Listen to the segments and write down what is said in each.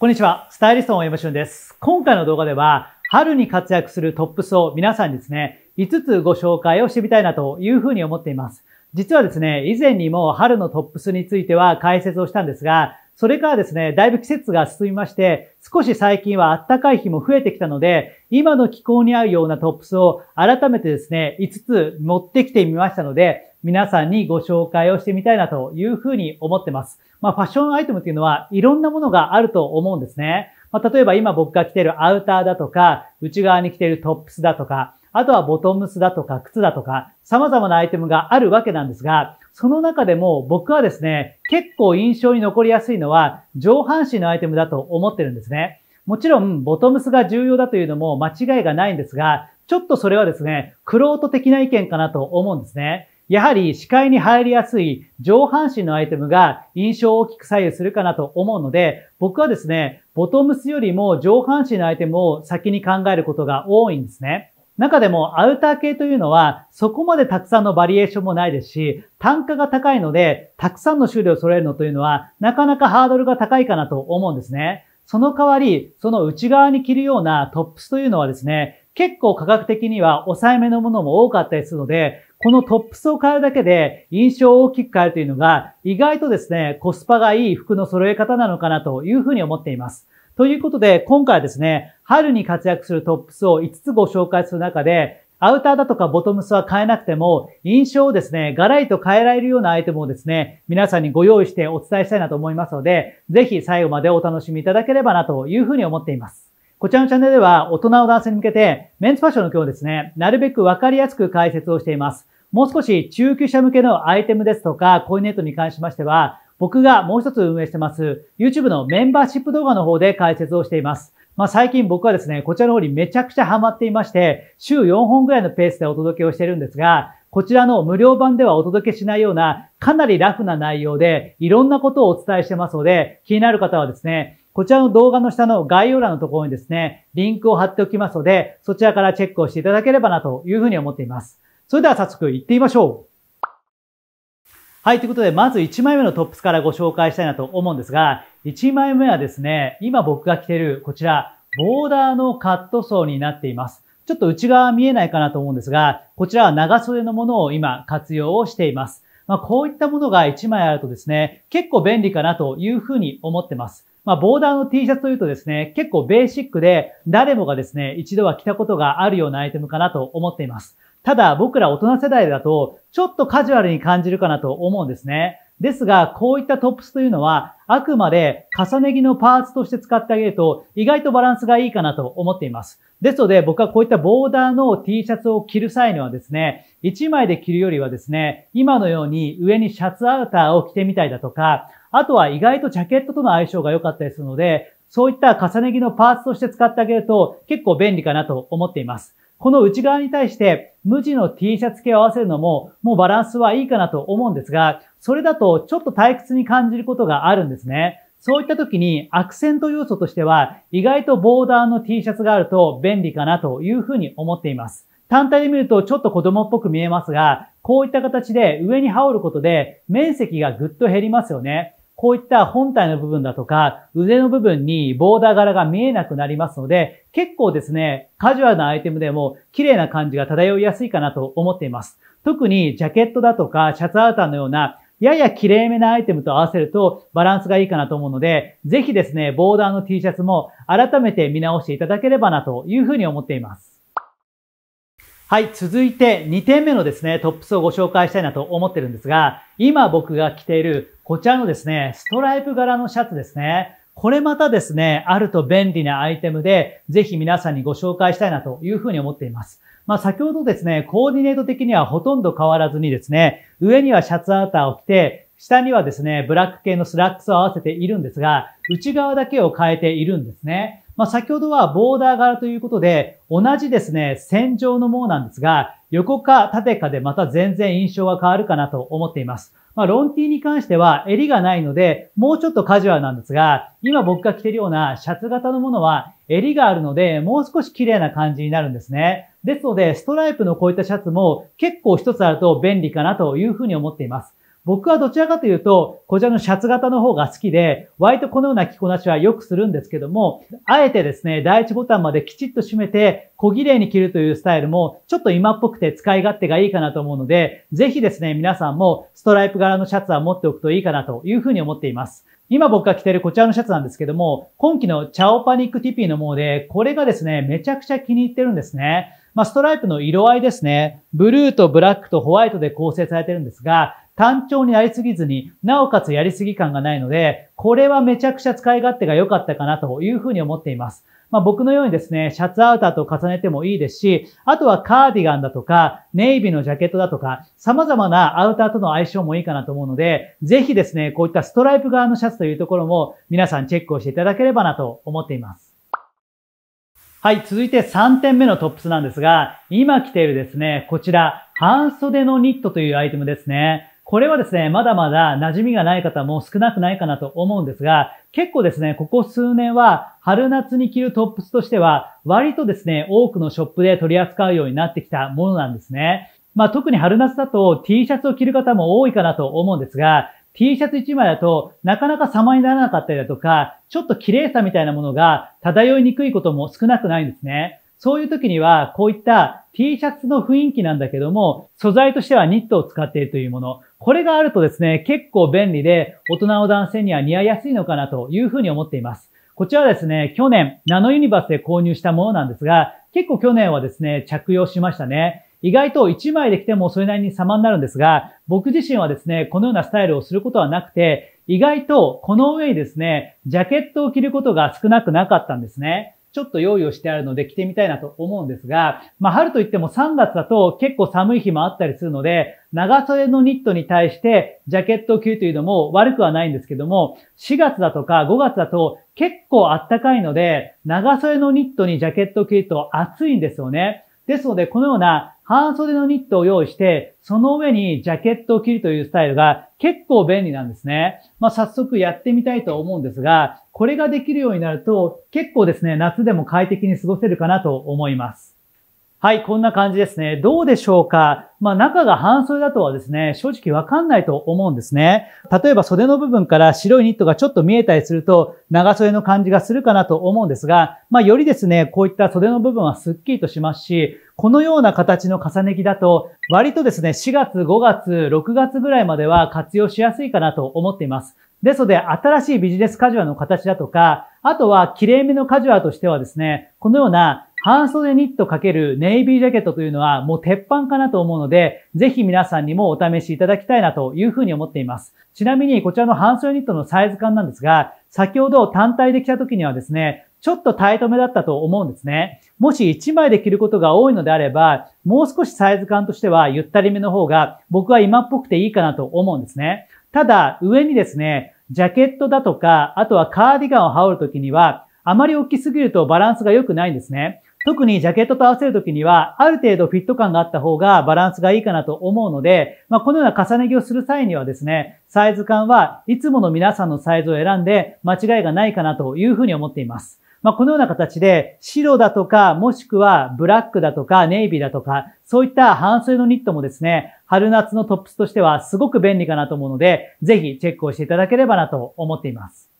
こんにちは。スタイリストの大山俊です。今回の動画では、春に活躍するトップスを皆さんにですね、5つご紹介をしてみたいなというふうに思っています。実はですね、以前にも春のトップスについては解説をしたんですが、それからですね、だいぶ季節が進みまして、少し最近は暖かい日も増えてきたので、今の気候に合うようなトップスを改めてですね、5つ持ってきてみましたので、皆さんにご紹介をしてみたいなというふうに思ってます。まあ、ファッションアイテムっていうのはいろんなものがあると思うんですね。まあ、例えば今僕が着てるアウターだとか、内側に着てるトップスだとか、あとはボトムスだとか靴だとか、様々なアイテムがあるわけなんですが、その中でも僕はですね、結構印象に残りやすいのは上半身のアイテムだと思ってるんですね。もちろん、ボトムスが重要だというのも間違いがないんですが、ちょっとそれはですね、クロート的な意見かなと思うんですね。やはり視界に入りやすい上半身のアイテムが印象を大きく左右するかなと思うので、僕はですね、ボトムスよりも上半身のアイテムを先に考えることが多いんですね。中でもアウター系というのはそこまでたくさんのバリエーションもないですし、単価が高いので、たくさんの種類を揃えるのというのは、なかなかハードルが高いかなと思うんですね。その代わり、その内側に着るようなトップスというのはですね、結構価格的には抑えめのものも多かったりするので、このトップスを変えるだけで印象を大きく変えるというのが意外とですね、コスパがいい服の揃え方なのかなというふうに思っています。ということで、今回はですね、春に活躍するトップスを5つご紹介する中で、アウターだとかボトムスは変えなくても、印象をですね、ガラリと変えられるようなアイテムをですね、皆さんにご用意してお伝えしたいなと思いますので、ぜひ最後までお楽しみいただければなというふうに思っています。こちらのチャンネルでは大人の男性に向けてメンズファッションの今日ですね、なるべくわかりやすく解説をしています。もう少し中級者向けのアイテムですとか、コインネットに関しましては、僕がもう一つ運営してます、YouTube のメンバーシップ動画の方で解説をしています。まあ、最近僕はですね、こちらの方にめちゃくちゃハマっていまして、週4本ぐらいのペースでお届けをしてるんですが、こちらの無料版ではお届けしないような、かなりラフな内容で、いろんなことをお伝えしてますので、気になる方はですね、こちらの動画の下の概要欄のところにですね、リンクを貼っておきますので、そちらからチェックをしていただければなというふうに思っています。それでは早速行ってみましょう。はい、ということで、まず1枚目のトップスからご紹介したいなと思うんですが、1枚目はですね、今僕が着ているこちら、ボーダーのカットソーになっています。ちょっと内側見えないかなと思うんですが、こちらは長袖のものを今活用をしています。まあ、こういったものが1枚あるとですね、結構便利かなというふうに思ってます。まあ、ボーダーの T シャツというとですね、結構ベーシックで、誰もがですね、一度は着たことがあるようなアイテムかなと思っています。ただ、僕ら大人世代だと、ちょっとカジュアルに感じるかなと思うんですね。ですが、こういったトップスというのは、あくまで重ね着のパーツとして使ってあげると、意外とバランスがいいかなと思っています。ですので、僕はこういったボーダーの T シャツを着る際にはですね、1枚で着るよりはですね、今のように上にシャツアウターを着てみたりだとか、あとは意外とジャケットとの相性が良かったりするので、そういった重ね着のパーツとして使ってあげると結構便利かなと思っています。この内側に対して無地の T シャツ系を合わせるのももうバランスはいいかなと思うんですが、それだとちょっと退屈に感じることがあるんですね。そういった時にアクセント要素としては意外とボーダーの T シャツがあると便利かなというふうに思っています。単体で見るとちょっと子供っぽく見えますが、こういった形で上に羽織ることで面積がぐっと減りますよね。こういった本体の部分だとか、腕の部分にボーダー柄が見えなくなりますので、結構ですね、カジュアルなアイテムでも綺麗な感じが漂いやすいかなと思っています。特にジャケットだとかシャツアウターのようなやや綺麗めなアイテムと合わせるとバランスがいいかなと思うので、ぜひですね、ボーダーの T シャツも改めて見直していただければなというふうに思っています。はい、続いて2点目のですね、トップスをご紹介したいなと思ってるんですが、今僕が着ているこちらのですね、ストライプ柄のシャツですね。これまたですね、あると便利なアイテムで、ぜひ皆さんにご紹介したいなというふうに思っています。まあ先ほどですね、コーディネート的にはほとんど変わらずにですね、上にはシャツアーターを着て、下にはですね、ブラック系のスラックスを合わせているんですが、内側だけを変えているんですね。まあ、先ほどはボーダー柄ということで、同じですね、線状のものなんですが、横か縦かでまた全然印象が変わるかなと思っています。まあ、ロンティーに関しては襟がないので、もうちょっとカジュアルなんですが、今僕が着てるようなシャツ型のものは襟があるので、もう少し綺麗な感じになるんですね。ですので、ストライプのこういったシャツも結構一つあると便利かなというふうに思っています。僕はどちらかというと、こちらのシャツ型の方が好きで、割とこのような着こなしはよくするんですけども、あえてですね、第一ボタンまできちっと締めて、小綺麗に着るというスタイルも、ちょっと今っぽくて使い勝手がいいかなと思うので、ぜひですね、皆さんもストライプ柄のシャツは持っておくといいかなというふうに思っています。今僕が着てるこちらのシャツなんですけども、今季のチャオパニックティピーのもので、これがですね、めちゃくちゃ気に入ってるんですね。まあ、ストライプの色合いですね。ブルーとブラックとホワイトで構成されてるんですが、単調になりすぎずに、なおかつやりすぎ感がないので、これはめちゃくちゃ使い勝手が良かったかなというふうに思っています。まあ、僕のようにですね、シャツアウターと重ねてもいいですし、あとはカーディガンだとか、ネイビーのジャケットだとか、様々なアウターとの相性もいいかなと思うので、ぜひですね、こういったストライプ側のシャツというところも皆さんチェックをしていただければなと思っています。はい、続いて3点目のトップスなんですが、今着ているですね、こちら、半袖のニットというアイテムですね。これはですね、まだまだ馴染みがない方も少なくないかなと思うんですが、結構ですね、ここ数年は春夏に着るトップスとしては、割とですね、多くのショップで取り扱うようになってきたものなんですね。まあ特に春夏だと T シャツを着る方も多いかなと思うんですが、T シャツ1枚だとなかなか様にならなかったりだとか、ちょっと綺麗さみたいなものが漂いにくいことも少なくないんですね。そういう時には、こういった T シャツの雰囲気なんだけども、素材としてはニットを使っているというもの。これがあるとですね、結構便利で、大人の男性には似合いやすいのかなというふうに思っています。こちらはですね、去年、ナノユニバースで購入したものなんですが、結構去年はですね、着用しましたね。意外と1枚で着てもそれなりに様になるんですが、僕自身はですね、このようなスタイルをすることはなくて、意外とこの上にですね、ジャケットを着ることが少なくなかったんですね。ちょっと用意をしてあるので着てみたいなと思うんですが、まあ春といっても3月だと結構寒い日もあったりするので、長袖のニットに対してジャケットを着るというのも悪くはないんですけども、4月だとか5月だと結構暖かいので、長袖のニットにジャケットを着ると暑いんですよね。ですので、このような半袖のニットを用意して、その上にジャケットを着るというスタイルが結構便利なんですね。まあ、早速やってみたいと思うんですが、これができるようになると、結構ですね、夏でも快適に過ごせるかなと思います。はい、こんな感じですね。どうでしょうかまあ中が半袖だとはですね、正直わかんないと思うんですね。例えば袖の部分から白いニットがちょっと見えたりすると、長袖の感じがするかなと思うんですが、まあよりですね、こういった袖の部分はスッキリとしますし、このような形の重ね着だと、割とですね、4月、5月、6月ぐらいまでは活用しやすいかなと思っています。ですので、新しいビジネスカジュアルの形だとか、あとは、綺麗めのカジュアルとしてはですね、このような半袖ニットかけるネイビージャケットというのはもう鉄板かなと思うので、ぜひ皆さんにもお試しいただきたいなというふうに思っています。ちなみにこちらの半袖ニットのサイズ感なんですが、先ほど単体で着た時にはですね、ちょっとタイトめだったと思うんですね。もし1枚で着ることが多いのであれば、もう少しサイズ感としてはゆったりめの方が僕は今っぽくていいかなと思うんですね。ただ、上にですね、ジャケットだとか、あとはカーディガンを羽織るときには、あまり大きすぎるとバランスが良くないんですね。特にジャケットと合わせるときには、ある程度フィット感があった方がバランスがいいかなと思うので、まあ、このような重ね着をする際にはですね、サイズ感はいつもの皆さんのサイズを選んで間違いがないかなというふうに思っています。まあ、このような形で、白だとか、もしくはブラックだとか、ネイビーだとか、そういった半袖のニットもですね、春夏のトップスとしてはすごく便利かなと思うので、ぜひチェックをしていただければなと思っています。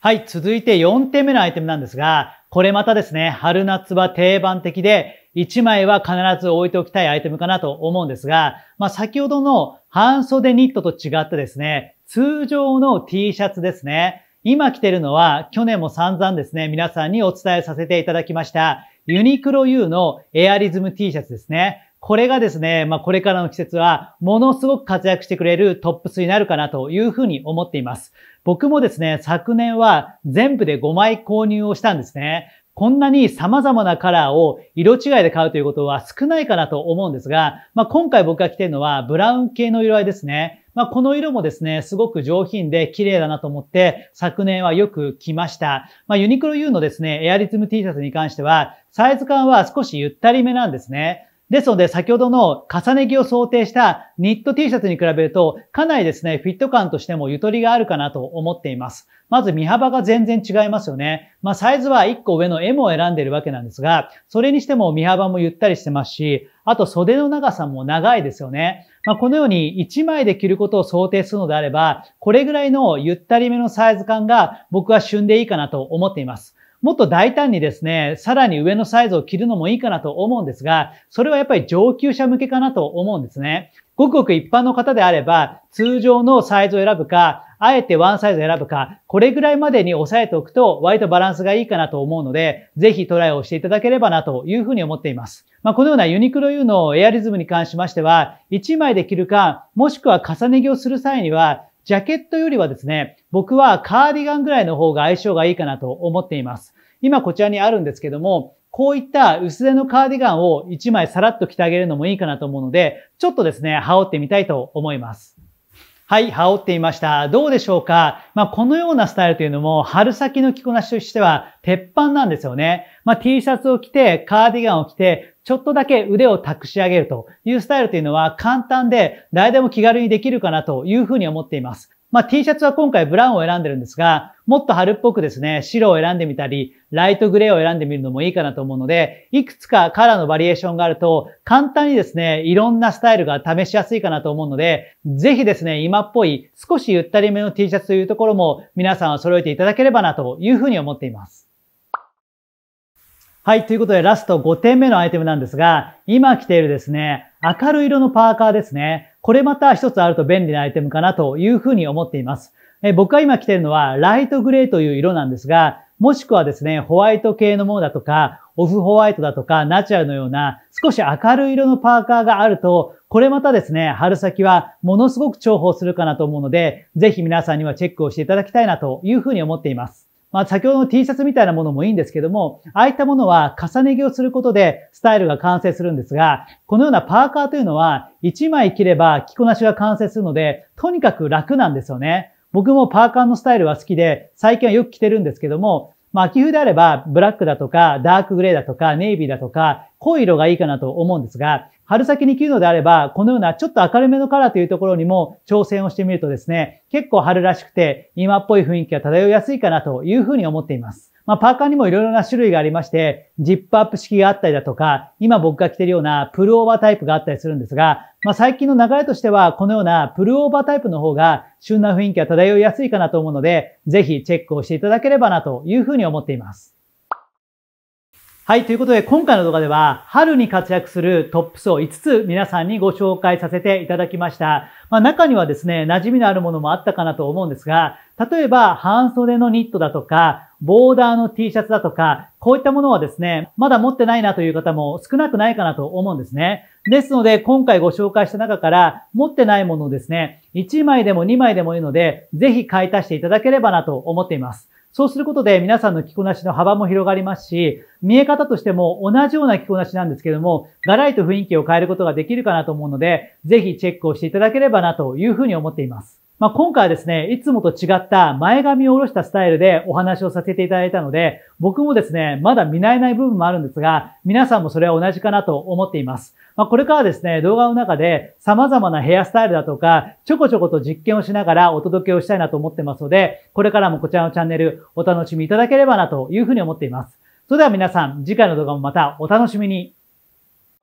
はい、続いて4点目のアイテムなんですが、これまたですね、春夏は定番的で、1枚は必ず置いておきたいアイテムかなと思うんですが、まあ、先ほどの半袖ニットと違ってですね、通常の T シャツですね。今着てるのは去年も散々ですね、皆さんにお伝えさせていただきました、ユニクロ U のエアリズム T シャツですね。これがですね、まあ、これからの季節は、ものすごく活躍してくれるトップスになるかなというふうに思っています。僕もですね、昨年は全部で5枚購入をしたんですね。こんなに様々なカラーを色違いで買うということは少ないかなと思うんですが、まあ、今回僕が着てるのはブラウン系の色合いですね。まあ、この色もですね、すごく上品で綺麗だなと思って、昨年はよく着ました。まあ、ユニクロ U のですね、エアリズム T シャツに関しては、サイズ感は少しゆったりめなんですね。ですので、先ほどの重ね着を想定したニット T シャツに比べると、かなりですね、フィット感としてもゆとりがあるかなと思っています。まず身幅が全然違いますよね。まあ、サイズは1個上の M を選んでいるわけなんですが、それにしても身幅もゆったりしてますし、あと袖の長さも長いですよね。まあ、このように1枚で着ることを想定するのであれば、これぐらいのゆったりめのサイズ感が僕は旬でいいかなと思っています。もっと大胆にですね、さらに上のサイズを着るのもいいかなと思うんですが、それはやっぱり上級者向けかなと思うんですね。ごくごく一般の方であれば、通常のサイズを選ぶか、あえてワンサイズを選ぶか、これぐらいまでに押さえておくと、割とバランスがいいかなと思うので、ぜひトライをしていただければなというふうに思っています。まあ、このようなユニクロ U のエアリズムに関しましては、1枚で着るか、もしくは重ね着をする際には、ジャケットよりはですね、僕はカーディガンぐらいの方が相性がいいかなと思っています。今こちらにあるんですけども、こういった薄手のカーディガンを1枚さらっと着てあげるのもいいかなと思うので、ちょっとですね、羽織ってみたいと思います。はい、羽織ってみました。どうでしょうかまあ、このようなスタイルというのも、春先の着こなしとしては、鉄板なんですよね。まあ、T シャツを着て、カーディガンを着て、ちょっとだけ腕を託し上げるというスタイルというのは簡単で誰でも気軽にできるかなというふうに思っています。まあ、T シャツは今回ブラウンを選んでるんですが、もっと春っぽくですね、白を選んでみたり、ライトグレーを選んでみるのもいいかなと思うので、いくつかカラーのバリエーションがあると、簡単にですね、いろんなスタイルが試しやすいかなと思うので、ぜひですね、今っぽい少しゆったりめの T シャツというところも皆さんは揃えていただければなというふうに思っています。はい、ということでラスト5点目のアイテムなんですが、今着ているですね、明るい色のパーカーですね。これまた一つあると便利なアイテムかなというふうに思っています。え僕が今着ているのはライトグレーという色なんですが、もしくはですね、ホワイト系のものだとか、オフホワイトだとか、ナチュラルのような少し明るい色のパーカーがあると、これまたですね、春先はものすごく重宝するかなと思うので、ぜひ皆さんにはチェックをしていただきたいなというふうに思っています。まあ、先ほどの T シャツみたいなものもいいんですけども、ああいったものは重ね着をすることでスタイルが完成するんですが、このようなパーカーというのは1枚着れば着こなしが完成するので、とにかく楽なんですよね。僕もパーカーのスタイルは好きで、最近はよく着てるんですけども、まあ、秋冬であれば、ブラックだとか、ダークグレーだとか、ネイビーだとか、濃い色がいいかなと思うんですが、春先に切るのであれば、このようなちょっと明るめのカラーというところにも挑戦をしてみるとですね、結構春らしくて今っぽい雰囲気が漂いやすいかなというふうに思っています。まあ、パーカーにもいろいろな種類がありまして、ジップアップ式があったりだとか、今僕が着てるようなプルオーバータイプがあったりするんですが、まあ、最近の流れとしては、このようなプルオーバータイプの方が旬な雰囲気が漂いやすいかなと思うので、ぜひチェックをしていただければなというふうに思っています。はい、ということで今回の動画では春に活躍するトップスを5つ皆さんにご紹介させていただきました。まあ、中にはですね、馴染みのあるものもあったかなと思うんですが、例えば半袖のニットだとか、ボーダーの T シャツだとか、こういったものはですね、まだ持ってないなという方も少なくないかなと思うんですね。ですので、今回ご紹介した中から、持ってないものをですね、1枚でも2枚でもいいので、ぜひ買い足していただければなと思っています。そうすることで皆さんの着こなしの幅も広がりますし、見え方としても同じような着こなしなんですけども、がらリと雰囲気を変えることができるかなと思うので、ぜひチェックをしていただければなというふうに思っています。まあ、今回はですね、いつもと違った前髪を下ろしたスタイルでお話をさせていただいたので、僕もですね、まだ見慣れない部分もあるんですが、皆さんもそれは同じかなと思っています。まあ、これからですね、動画の中で様々なヘアスタイルだとか、ちょこちょこと実験をしながらお届けをしたいなと思ってますので、これからもこちらのチャンネルお楽しみいただければなというふうに思っています。それでは皆さん、次回の動画もまたお楽しみに。